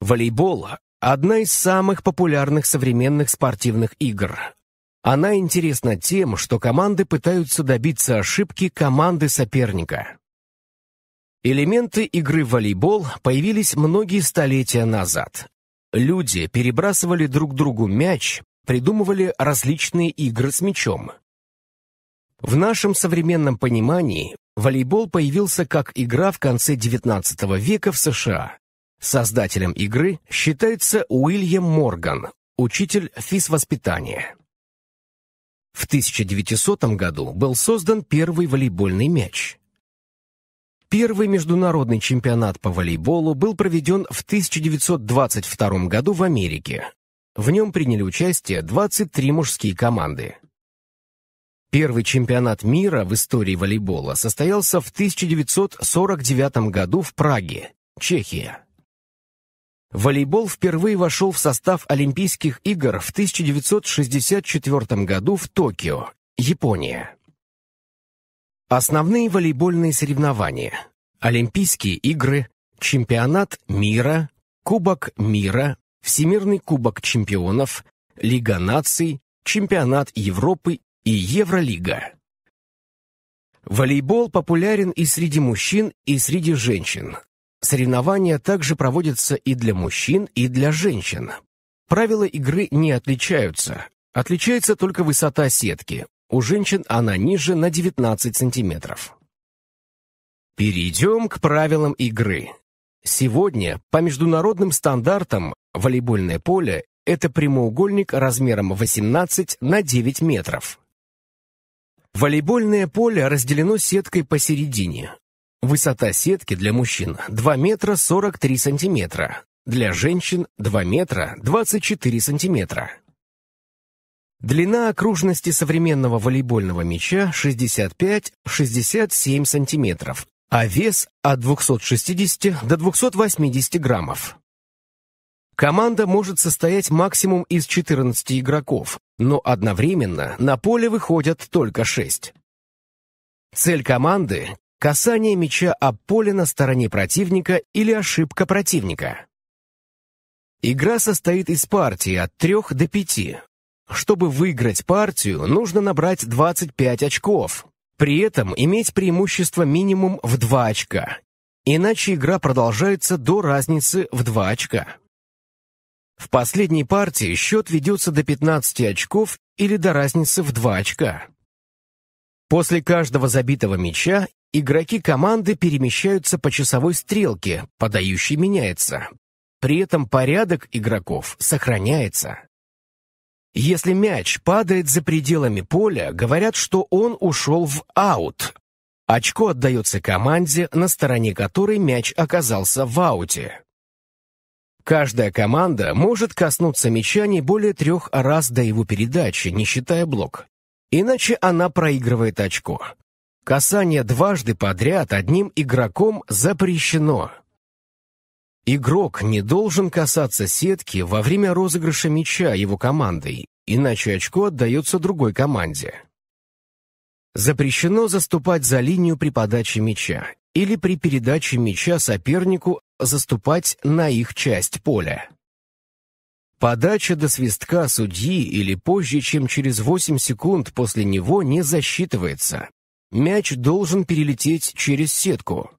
Волейбол – одна из самых популярных современных спортивных игр. Она интересна тем, что команды пытаются добиться ошибки команды соперника. Элементы игры в волейбол появились многие столетия назад. Люди перебрасывали друг другу мяч, придумывали различные игры с мячом. В нашем современном понимании волейбол появился как игра в конце XIX века в США. Создателем игры считается Уильям Морган, учитель физвоспитания. В 1900 году был создан первый волейбольный мяч. Первый международный чемпионат по волейболу был проведен в 1922 году в Америке. В нем приняли участие 23 мужские команды. Первый чемпионат мира в истории волейбола состоялся в 1949 году в Праге, Чехия. Волейбол впервые вошел в состав Олимпийских игр в 1964 году в Токио, Япония. Основные волейбольные соревнования. Олимпийские игры, чемпионат мира, Кубок мира, Всемирный кубок чемпионов, Лига наций, чемпионат Европы и Евролига. Волейбол популярен и среди мужчин, и среди женщин. Соревнования также проводятся и для мужчин, и для женщин. Правила игры не отличаются. Отличается только высота сетки, у женщин она ниже на 19 сантиметров. Перейдем к правилам игры. Сегодня по международным стандартам волейбольное поле – это прямоугольник размером 18 на 9 метров. Волейбольное поле разделено сеткой посередине. Высота сетки для мужчин – 2 метра 43 сантиметра, для женщин – 2 метра 24 сантиметра. Длина окружности современного волейбольного мяча 65-67 см, а вес от 260 до 280 граммов. Команда может состоять максимум из 14 игроков, но одновременно на поле выходят только 6. Цель команды – касание мяча об поле на стороне противника или ошибка противника. Игра состоит из партий от 3 до 5, чтобы выиграть партию, нужно набрать 25 очков, при этом иметь преимущество минимум в 2 очка, иначе игра продолжается до разницы в 2 очка. В последней партии счет ведется до 15 очков или до разницы в 2 очка. После каждого забитого мяча игроки команды перемещаются по часовой стрелке, подающий меняется. При этом порядок игроков сохраняется. Если мяч падает за пределами поля, говорят, что он ушел в аут. Очко отдается команде, на стороне которой мяч оказался в ауте. Каждая команда может коснуться мяча не более трех раз до его передачи, не считая блок. Иначе она проигрывает очко. Касание дважды подряд одним игроком запрещено. Игрок не должен касаться сетки во время розыгрыша мяча его командой, иначе очко отдается другой команде. Запрещено заступать за линию при подаче мяча или при передаче мяча сопернику заступать на их часть поля. Подача до свистка судьи или позже, чем через 8 секунд после него, не засчитывается. Мяч должен перелететь через сетку.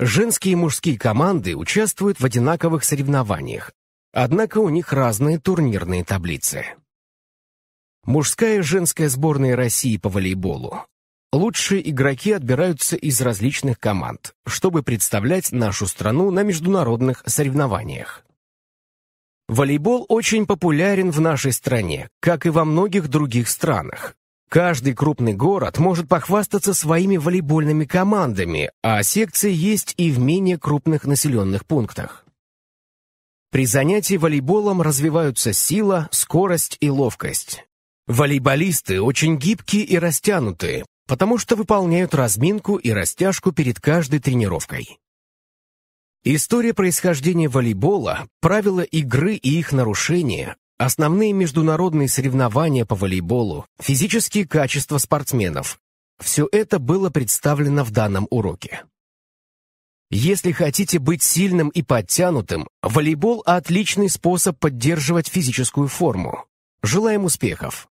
Женские и мужские команды участвуют в одинаковых соревнованиях, однако у них разные турнирные таблицы. Мужская и женская сборные России по волейболу. Лучшие игроки отбираются из различных команд, чтобы представлять нашу страну на международных соревнованиях. Волейбол очень популярен в нашей стране, как и во многих других странах, Каждый крупный город может похвастаться своими волейбольными командами, а секции есть и в менее крупных населенных пунктах. При занятии волейболом развиваются сила, скорость и ловкость. Волейболисты очень гибкие и растянутые, потому что выполняют разминку и растяжку перед каждой тренировкой. История происхождения волейбола, правила игры и их нарушения, Основные международные соревнования по волейболу, физические качества спортсменов. Все это было представлено в данном уроке. Если хотите быть сильным и подтянутым, волейбол – отличный способ поддерживать физическую форму. Желаем успехов!